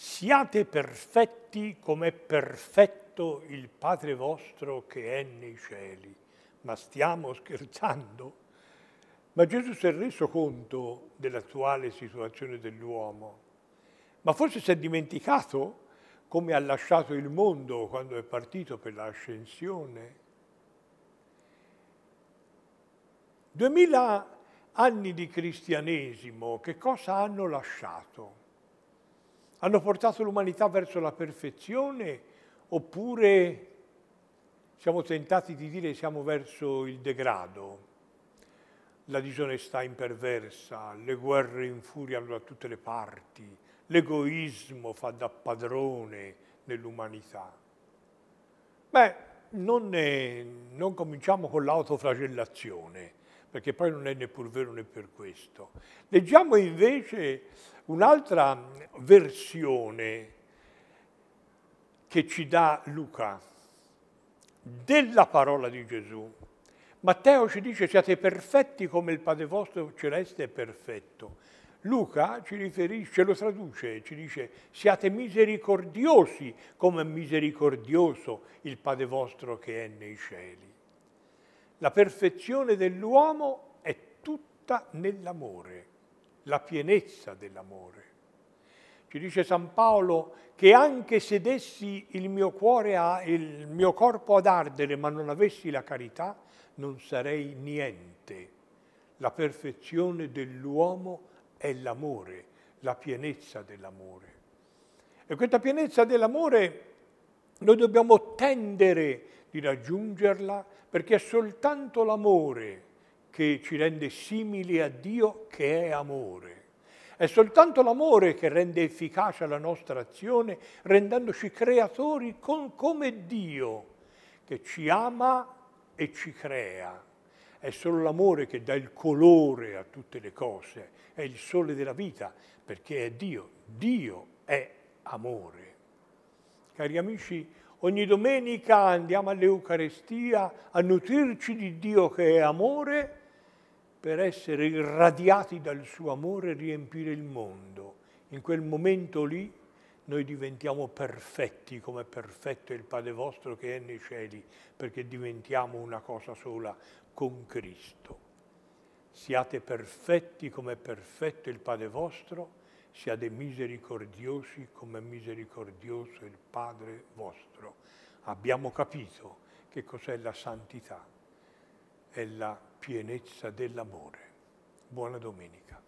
siate perfetti come è perfetto il Padre vostro che è nei cieli. Ma stiamo scherzando? Ma Gesù si è reso conto dell'attuale situazione dell'uomo, ma forse si è dimenticato come ha lasciato il mondo quando è partito per l'ascensione. Duemila anni di cristianesimo che cosa hanno lasciato? hanno portato l'umanità verso la perfezione oppure siamo tentati di dire siamo verso il degrado, la disonestà imperversa, le guerre infuriano da tutte le parti, l'egoismo fa da padrone nell'umanità. Beh, non, ne, non cominciamo con l'autoflagellazione, perché poi non è neppur vero né per questo. Leggiamo invece un'altra versione che ci dà Luca della parola di Gesù. Matteo ci dice siate perfetti come il Padre vostro celeste è perfetto. Luca ci riferisce, lo traduce, ci dice siate misericordiosi come misericordioso il Padre vostro che è nei cieli. La perfezione dell'uomo è tutta nell'amore, la pienezza dell'amore. Ci dice San Paolo che anche se dessi il mio, cuore a, il mio corpo ad ardere ma non avessi la carità, non sarei niente. La perfezione dell'uomo è l'amore, la pienezza dell'amore. E questa pienezza dell'amore noi dobbiamo tendere di raggiungerla, perché è soltanto l'amore che ci rende simili a Dio che è amore. È soltanto l'amore che rende efficace la nostra azione, rendendoci creatori con, come Dio, che ci ama e ci crea. È solo l'amore che dà il colore a tutte le cose, è il sole della vita, perché è Dio. Dio è amore. Cari amici, Ogni domenica andiamo all'Eucarestia a nutrirci di Dio che è amore per essere irradiati dal suo amore e riempire il mondo. In quel momento lì noi diventiamo perfetti come perfetto è il Padre vostro che è nei cieli, perché diventiamo una cosa sola con Cristo. Siate perfetti come perfetto è il Padre vostro siate misericordiosi come misericordioso il Padre vostro. Abbiamo capito che cos'è la santità, è la pienezza dell'amore. Buona domenica.